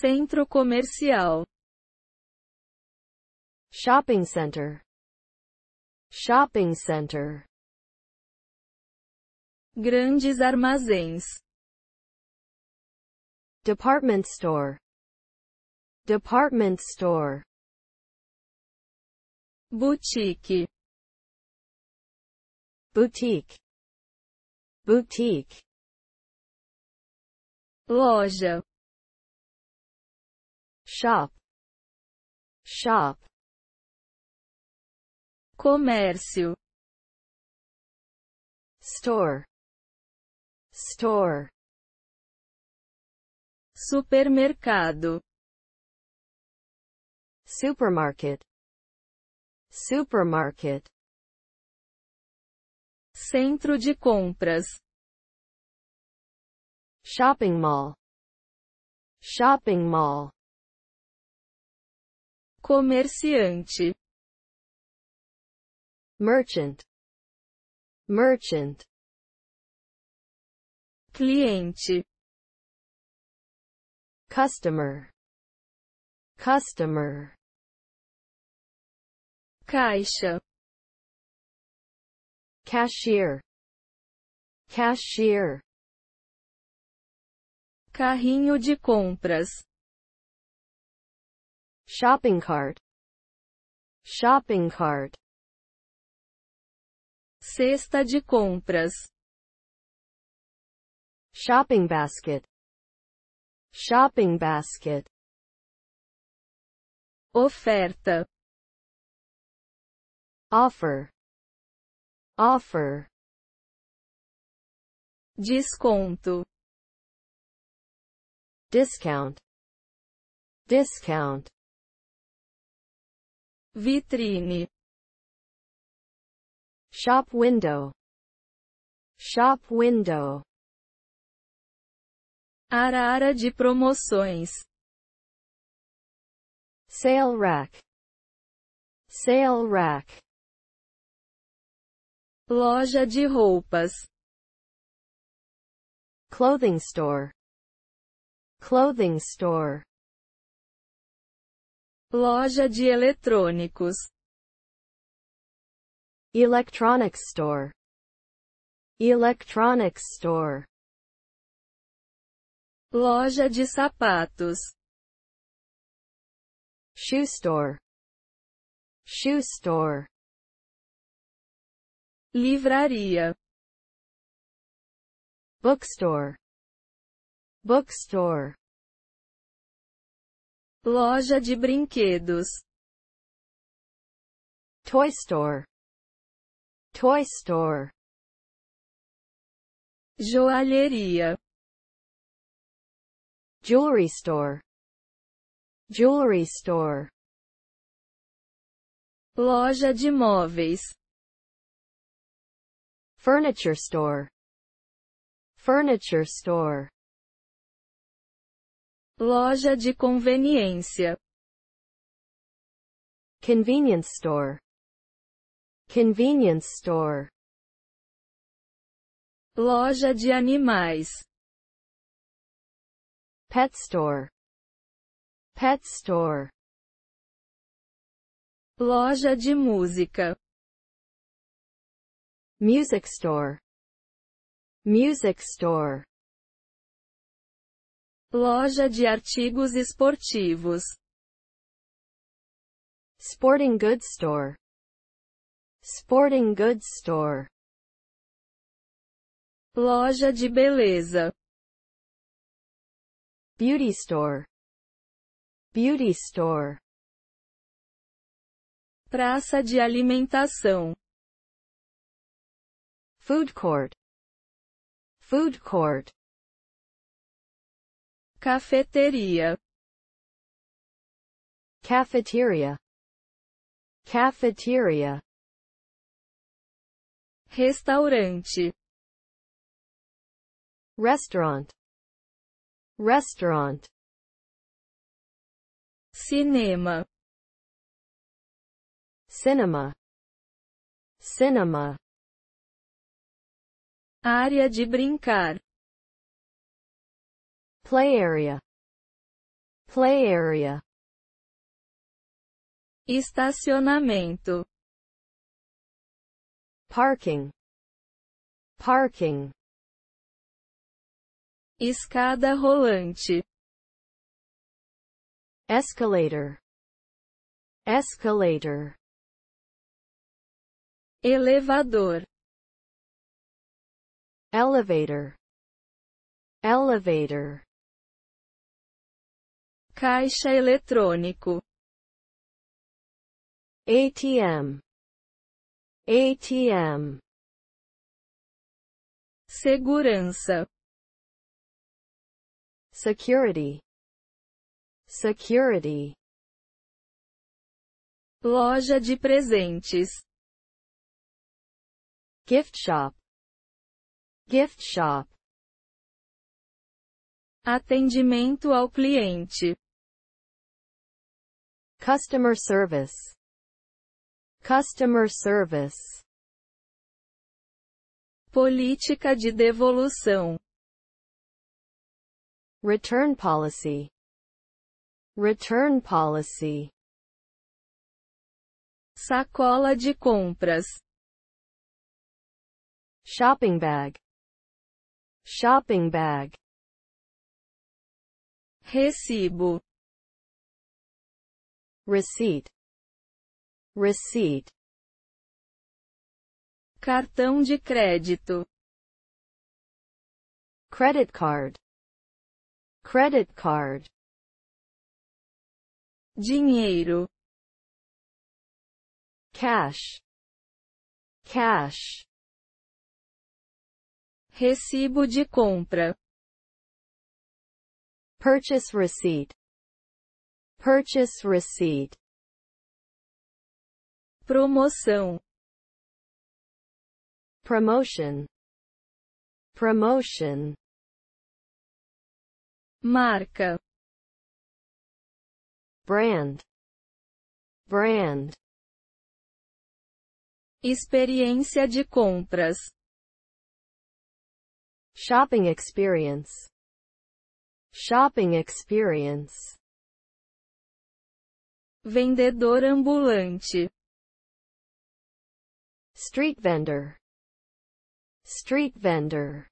Centro comercial. Shopping center. Shopping center. Grandes armazéns. Department store. Department store. Boutique. Boutique. Boutique. Loja shop shop comércio store store supermercado supermarket supermarket centro de compras shopping mall shopping mall comerciante, merchant, merchant, cliente, customer, customer, caixa, cashier, cashier, carrinho de compras shopping cart shopping cart cesta de compras shopping basket shopping basket oferta offer offer desconto discount discount vitrine shop window shop window arara de promoções sale rack sale rack loja de roupas clothing store clothing store Loja de eletrônicos. Electronics store. Electronics store. Loja de sapatos. Shoe store. Shoe store. Livraria. Bookstore. Bookstore. Loja de brinquedos. Toy store. Toy store. Joalheria. Jewelry store. Jewelry store. Loja de móveis. Furniture store. Furniture store. Loja de conveniência. Convenience store. Convenience store. Loja de animais. Pet store. Pet store. Loja de música. Music store. Music store. Loja de artigos esportivos. Sporting goods store. Sporting goods store. Loja de beleza. Beauty store. Beauty store. Praça de alimentação. Food court. Food court. Cafeteria. Cafeteria. Cafeteria. Restaurante. Restaurant. Restaurant. Cinema. Cinema. Cinema. Área de brincar play area play area estacionamento parking parking escada rolante escalator escalator elevador elevator elevator Caixa eletrônico. ATM. ATM. Segurança. Security. Security. Loja de presentes. Gift shop. Gift shop. Atendimento ao cliente customer service customer service política de devolução return policy return policy sacola de compras shopping bag shopping bag recibo receipt, receipt, cartão de crédito, credit card, credit card, dinheiro, cash, cash, recibo de compra, purchase receipt, Purchase receipt. Promoção. Promotion. Promotion. Marca. Brand. Brand. Experiência de compras. Shopping experience. Shopping experience. Vendedor ambulante. Street vendor. Street vendor.